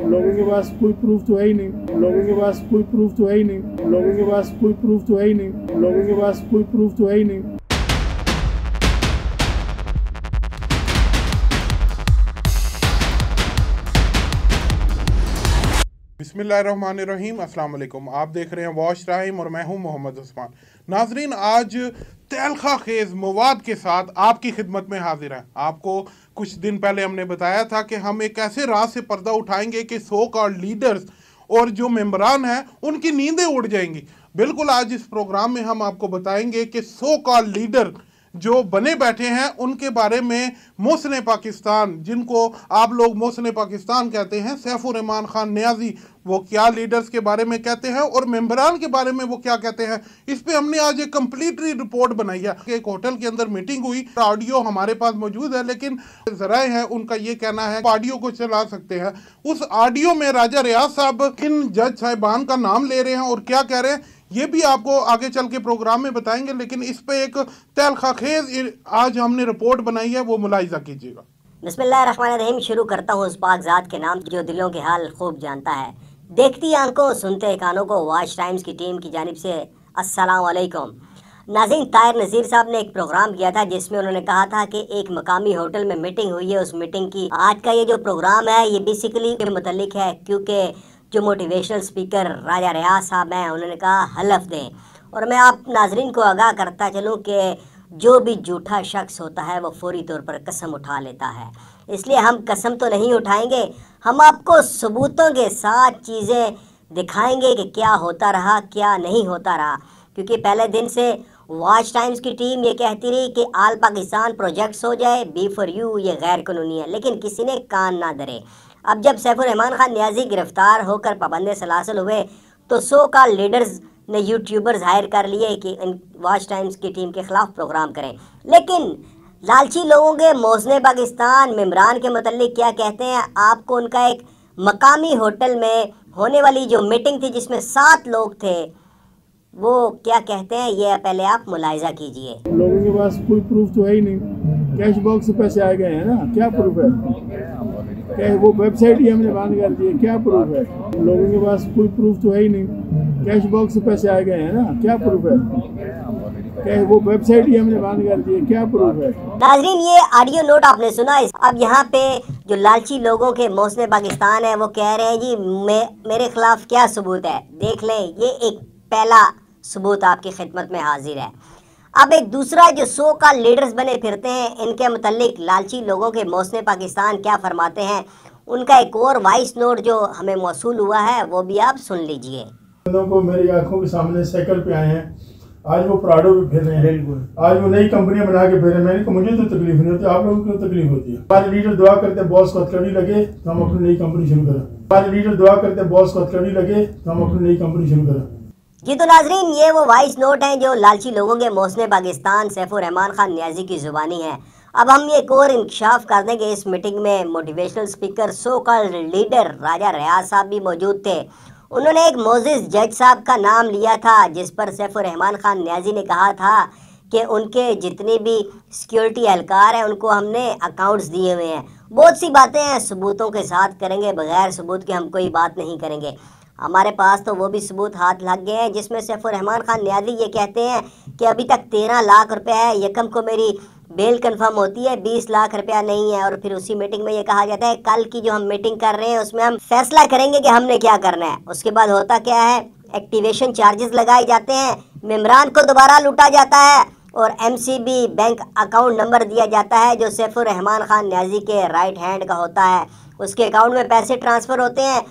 लोगों के पास कोई प्रूफ तो है ही नहीं लोगों के पास कोई प्रूफ तो है ही नहीं लोगों के पास कोई प्रूफ तो है ही नहीं लोगों के पास कोई प्रूफ तो है ही नहीं बिसमीम वालेकुम आप देख रहे हैं वॉश राहिम और मैं हूं मोहम्मद उस्मान नाजरीन आज तहलखा खेज मवाद के साथ आपकी खिदमत में हाजिर हैं आपको कुछ दिन पहले हमने बताया था कि हम एक ऐसे रात से पर्दा उठाएंगे कि सो कॉल्ड लीडर्स और जो मेम्बरान हैं उनकी नींदें उड़ जाएंगी बिल्कुल आज इस प्रोग्राम में हम आपको बताएंगे कि सो कॉल्ड लीडर जो बने बैठे हैं उनके बारे में मोसन पाकिस्तान जिनको आप लोग मोसन पाकिस्तान कहते हैं सैफुररहमान ख़ान न्याजी वो क्या लीडर्स के बारे में कहते हैं और मेम्बरान के बारे में वो क्या कहते हैं इस पर हमने आज एक कम्प्लीटली रिपोर्ट बनाई है एक होटल के अंदर मीटिंग हुई ऑडियो हमारे पास मौजूद है लेकिन जराए हैं उनका ये कहना है ऑडियो को चला सकते हैं उस ऑडियो में राजा रियाज साहब किन जज साहिबान का नाम ले रहे हैं और क्या कह रहे हैं ये भी आपको आगे चल के प्रोग्राम में बताएंगे लेकिन इस पे एक खेज आज हमने रिपोर्ट बनाई है वो मुलायजा कीजिएगा बसमीम शुरू करता हूँ उस पाकजात के नाम जो दिलों के हाल खूब जानता है देखती आंखों सुनते कानों को वाश टाइम्स की टीम की जानब से असलकम नाजिन तायर नज़ीर साहब ने एक प्रोग्राम किया था जिसमें उन्होंने कहा था कि एक मकामी होटल में मीटिंग हुई है उस मीटिंग की आज का ये जो प्रोग्राम है ये बेसिकली के मतलब है क्योंकि जो मोटिवेशनल स्पीकर राजा रियाज साहब हैं उन्होंने कहा हलफ दें और मैं आप नाजरीन को आगाह करता चलूँ कि जो भी झूठा शख्स होता है वो फौरी तौर पर कसम उठा लेता है इसलिए हम कसम तो नहीं उठाएंगे हम आपको सबूतों के साथ चीज़ें दिखाएंगे कि क्या होता रहा क्या नहीं होता रहा क्योंकि पहले दिन से वॉच टाइम्स की टीम ये कहती रही कि आल पाकिस्तान प्रोजेक्ट्स हो जाए बी फॉर यू ये गैर कानूनी है लेकिन किसी ने कान ना धरे अब जब सैफुररहमान खान न्याजी गिरफ्तार होकर पाबंद सलासल हुए तो सो का लीडर्स ने यूट्यूबर्स हायर कर लिए कि वॉच टाइम्स की टीम के ख़िलाफ़ प्रोग्राम करें लेकिन लालची लोगों के मौसम पाकिस्तान ममरान के मतलब क्या कहते हैं आपको उनका एक मकामी होटल में होने वाली जो मीटिंग थी जिसमें सात लोग थे वो क्या कहते हैं ये पहले आप मुलायजा कीजिए लोगों के पास कोई प्रूफ तो है ही नहीं कैश बॉक्स से पैसे आए गए हैं ना क्या प्रूफ है क्या वो वेबसाइट ही हमने बंद कर दी है क्या प्रूफ है लोगों के पास कोई प्रूफ तो है ही नहीं कैश बॉक्स पैसे आ गए हैं ना क्या प्रूफ है क्या वो वेबसाइट ही हमने बंद कर दी है क्या प्रूफ है नाजरीन ये ऑडियो नोट आपने सुना है अब यहाँ पे जो लालची लोगों के मौसम पाकिस्तान है वो कह रहे हैं जी मे, मेरे खिलाफ क्या सबूत है देख लें ये एक पहला सबूत आपकी खिदमत में हाजिर है अब एक दूसरा जो सो का लीडर्स बने फिरते हैं इनके मतलब लालची लोगों के मौसम पाकिस्तान क्या फरमाते हैं उनका एक और वाइस नोट जो हमें मौसू हुआ है वो भी आप सुन लीजिए को मेरी आंखों के सामने साइकिल पे आए हैं आज वो प्राडो भी फिर रहे हैं बिल्कुल आज वो नई कंपनियां बना के फिर रहे हैं मैंने कहा मुझे तो तकलीफ नहीं होती आप लोगों को तकलीफ होती है हमारे लीडर दुआ करते बॉस को हथकड़ी लगे तो हम अपनी नई कंपनी शुरू करें हमारे लीडर दुआ करते बॉस को हथकड़ी लगे तो हम अपनी नई कंपनी शुरू करें जी तो नाजरीन ये वो वाइस नोट हैं जो लालची लोगों के मौसम पाकिस्तान सैफुररहमान खान न्याजी की ज़ुबानी है अब हम एक और इंकशाफ कर दें कि इस मीटिंग में motivational speaker so called leader Raja Riyaz साहब भी मौजूद थे उन्होंने एक मोजिस जज साहब का नाम लिया था जिस पर सैफ रहमान खान न्याजी ने कहा था कि उनके जितने भी सिक्योरिटी एहलकार हैं उनको हमने अकाउंट्स दिए हुए हैं बहुत सी बातें हैं सबूतों के साथ करेंगे बगैर सबूत के हम कोई बात नहीं करेंगे हमारे पास तो वो भी सबूत हाथ लग गए हैं जिसमें सैफुररहमान खान न्याजी ये कहते हैं कि अभी तक तेरह लाख रुपया है यकम को मेरी बेल कंफर्म होती है बीस लाख रुपया नहीं है और फिर उसी मीटिंग में ये कहा जाता है कल की जो हम मीटिंग कर रहे हैं उसमें हम फैसला करेंगे कि हमने क्या करना है उसके बाद होता क्या है एक्टिवेशन चार्जेस लगाए जाते हैं मेमरान को दोबारा लूटा जाता है और एमसीबी बैंक अकाउंट नंबर दिया जाता है जो सैफुररहमान खान न्याजी के राइट हैंड का होता है उसके अकाउंट में पैसे ट्रांसफ़र होते हैं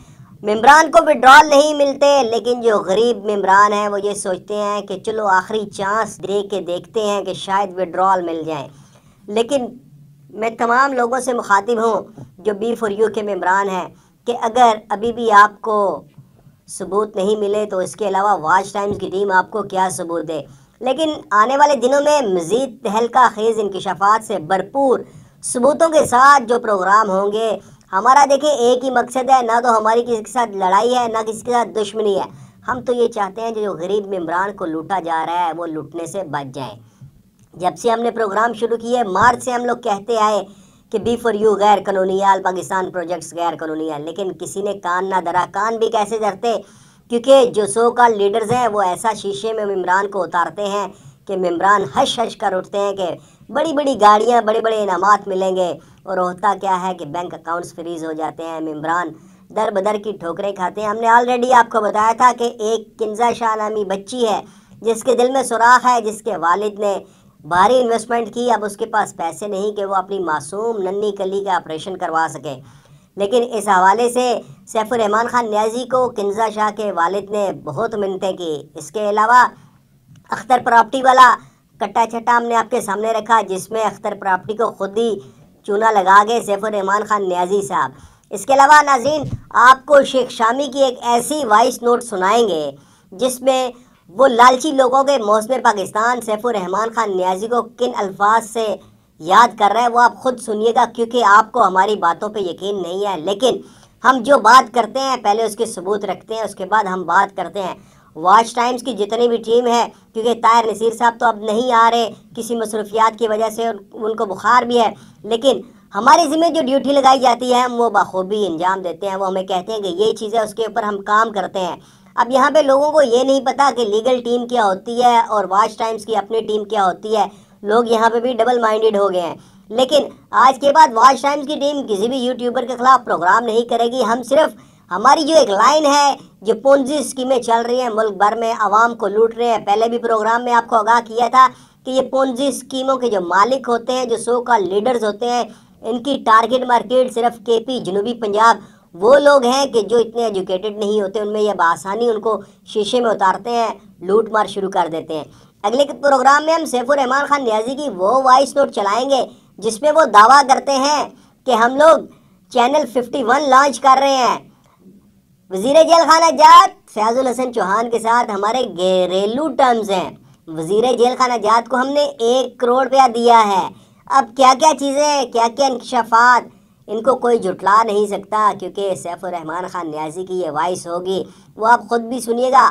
मम्बरान को विड्रॉल नहीं मिलते लेकिन जो गरीब मम्बरान हैं वो ये सोचते हैं कि चलो आखिरी चांस दे के देखते हैं कि शायद विड्रॉल मिल जाए लेकिन मैं तमाम लोगों से मुखातिब हूँ जो बी फॉर यू के मम्बरान हैं कि अगर अभी भी आपको सबूत नहीं मिले तो इसके अलावा वाच टाइम्स की टीम आपको क्या सबूत दे लेकिन आने वाले दिनों में मज़ीद तहलका खेज़ इनकशाफात से भरपूर सबूतों के साथ जो प्रोग्राम होंगे हमारा देखिए एक ही मकसद है ना तो हमारी किसी के साथ लड़ाई है ना किसी के साथ दुश्मनी है हम तो ये चाहते हैं जो गरीब मम्बरान को लूटा जा रहा है वो लूटने से बच जाए जब से हमने प्रोग्राम शुरू किया है मार्च से हम लोग कहते आए कि बी फॉर यू गैर कानूनी पाकिस्तान प्रोजेक्ट्स गैर कानूनी लेकिन किसी ने कान ना धरा कान भी कैसे धरते क्योंकि जो सो का लीडर्स हैं वो ऐसा शीशे में मम्बरान को उतारते हैं कि मम्बरान हश हश कर उठते हैं कि बड़ी बड़ी गाड़ियाँ बड़े बड़े इनाम मिलेंगे और होता क्या है कि बैंक अकाउंट्स फ्रीज हो जाते हैं इमरान दर बदर की ठोकरें खाते हैं हमने ऑलरेडी आपको बताया था कि एक किन्जा शाह नामी बच्ची है जिसके दिल में सुराख है जिसके वालिद ने भारी इन्वेस्टमेंट की अब उसके पास पैसे नहीं कि वो अपनी मासूम नन्नी कली का ऑपरेशन करवा सके लेकिन इस हवाले से सैफुररहमान खान न्याजी को किन्जा शाह के वालिद ने बहुत मिन्नतें की इसके अलावा अख्तर प्रॉपर्टी वाला कट्टा छट्टा हमने आपके सामने रखा जिसमें अख्तर प्रॉपर्टी को खुद ही चूना लगा गए सैफुररहमान खान न्याजी साहब इसके अलावा नाजीन आपको शेख शामी की एक ऐसी वॉइस नोट सुनाएंगे जिसमें वो लालची लोगों के मौसम पाकिस्तान सैफुररहमान खान न्याजी को किन अल्फाज से याद कर रहे हैं वो आप ख़ुद सुनिएगा क्योंकि आपको हमारी बातों पे यकीन नहीं है लेकिन हम जो बात करते हैं पहले उसके सबूत रखते हैं उसके बाद हम बात करते हैं वॉच टाइम्स की जितनी भी टीम है क्योंकि तायर नसीर साहब तो अब नहीं आ रहे किसी मसरूफियात की वजह से उनको बुखार भी है लेकिन हमारे ज़िम्मे जो ड्यूटी लगाई जाती है हम वो बखूबी अंजाम देते हैं वो हमें कहते हैं कि ये चीज़ें उसके ऊपर हम काम करते हैं अब यहाँ पे लोगों को ये नहीं पता कि लीगल टीम क्या होती है और वॉच टाइम्स की अपनी टीम क्या होती है लोग यहाँ पे भी डबल माइंडेड हो गए हैं लेकिन आज के बाद वॉच टाइम्स की टीम किसी भी यूट्यूबर के खिलाफ प्रोग्राम नहीं करेगी हम सिर्फ़ हमारी जो एक लाइन है जो पूंजी स्कीमें चल रही हैं मुल्क भर में आवाम को लूट रहे हैं पहले भी प्रोग्राम में आपको आगाह किया था कि ये पूंजी स्कीमों के जो मालिक होते हैं जो सो का लीडर्स होते हैं इनकी टारगेट मार्केट सिर्फ के पी जनूबी पंजाब वो लोग हैं कि जो इतने एजुकेटेड नहीं होते उनमें यह बसानी उनको शीशे में उतारते हैं लूट मार शुरू कर देते हैं अगले प्रोग्राम में हम सैफुररहमान खान न्याजी की वो वॉइस नोट चलाएँगे जिसमें वो दावा करते हैं कि हम लोग चैनल 51 लॉन्च कर रहे हैं वजीर जेल खाना जात फयाजुल हसन चौहान के साथ हमारे घरेलू टर्म्स हैं वजीर जेल खाना जात को हमने एक करोड़ रुपया दिया है अब क्या क्या चीज़ें क्या क्या इंकशाफात इनको कोई जुटला नहीं सकता क्योंकि सैफुररहमान ख़ान न्याजी की ये वॉइस होगी वो आप ख़ुद भी सुनिएगा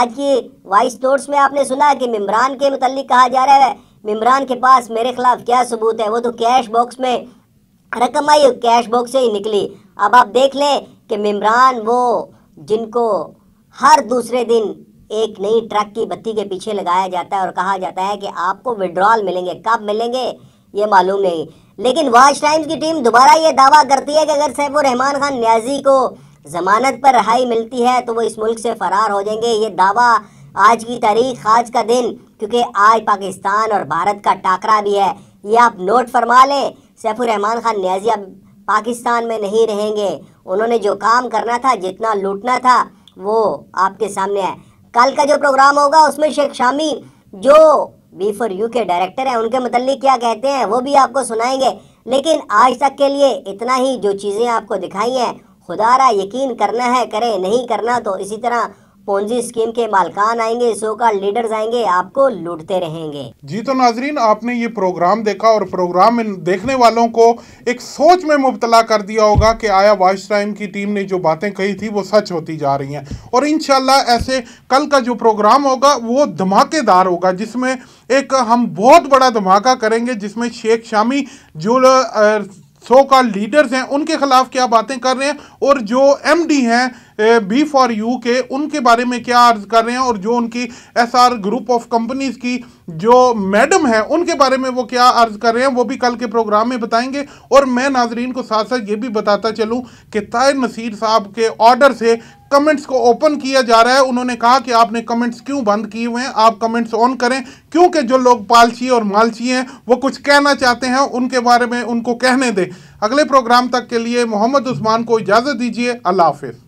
आज की वॉइस नोट्स में आपने सुना कि मम्बरान के मतलब कहा जा रहा है मम्बरान के पास मेरे खिलाफ क्या सबूत है वो तो कैश बॉक्स में रकम कैश बॉक्स से ही निकली अब आप देख लें कि इमरान वो जिनको हर दूसरे दिन एक नई ट्रक की बत्ती के पीछे लगाया जाता है और कहा जाता है कि आपको विड्रॉल मिलेंगे कब मिलेंगे ये मालूम नहीं लेकिन वाच टाइम्स की टीम दोबारा ये दावा करती है कि अगर सैफ रहमान खान न्याजी को जमानत पर रहाई मिलती है तो वो इस मुल्क से फरार हो जाएंगे ये दावा आज की तारीख आज का दिन क्योंकि आज पाकिस्तान और भारत का टाकरा भी है ये आप नोट फरमा लें सैफुररहमान खान न्याजी अब पाकिस्तान में नहीं रहेंगे उन्होंने जो काम करना था जितना लूटना था वो आपके सामने है कल का जो प्रोग्राम होगा उसमें शेख शामी जो B for U K director हैं उनके मतलब क्या कहते हैं वो भी आपको सुनाएंगे लेकिन आज तक के लिए इतना ही जो चीज़ें आपको दिखाई हैं खुदा रहा यकीन करना है करें नहीं करना तो इसी तरह पोंजी स्कीम के मालकान आएंगे शो का लीडर्स आएंगे आपको लूटते रहेंगे जी तो नाजरीन आपने ये प्रोग्राम देखा और प्रोग्राम में देखने वालों को एक सोच में मुबतला कर दिया होगा कि आया वाइस टाइम की टीम ने जो बातें कही थी वो सच होती जा रही हैं और इन ऐसे कल का जो प्रोग्राम होगा वो धमाकेदार होगा जिसमें एक हम बहुत बड़ा धमाका करेंगे जिसमें शेख शामी जो सो का लीडर्स हैं उनके खिलाफ क्या बातें कर रहे हैं और जो एमडी हैं बी फॉर यू के उनके बारे में क्या अर्ज कर रहे हैं और जो उनकी S R group of companies की जो मैडम है उनके बारे में वो क्या अर्ज कर रहे हैं वो भी कल के प्रोग्राम में बताएंगे और मैं नाजरीन को साथ साथ ये भी बताता चलूँ कि तय नसीर साहब के ऑर्डर से कमेंट्स को ओपन किया जा रहा है उन्होंने कहा कि आपने कमेंट्स क्यों बंद किए हुए हैं आप कमेंट्स ऑन करें क्योंकि जो लोग पालची और मालची हैं वो कुछ कहना चाहते हैं उनके बारे में उनको कहने दें अगले प्रोग्राम तक के लिए मोहम्मद उस्मान को इजाज़त दीजिए अल्लाह हाफिज़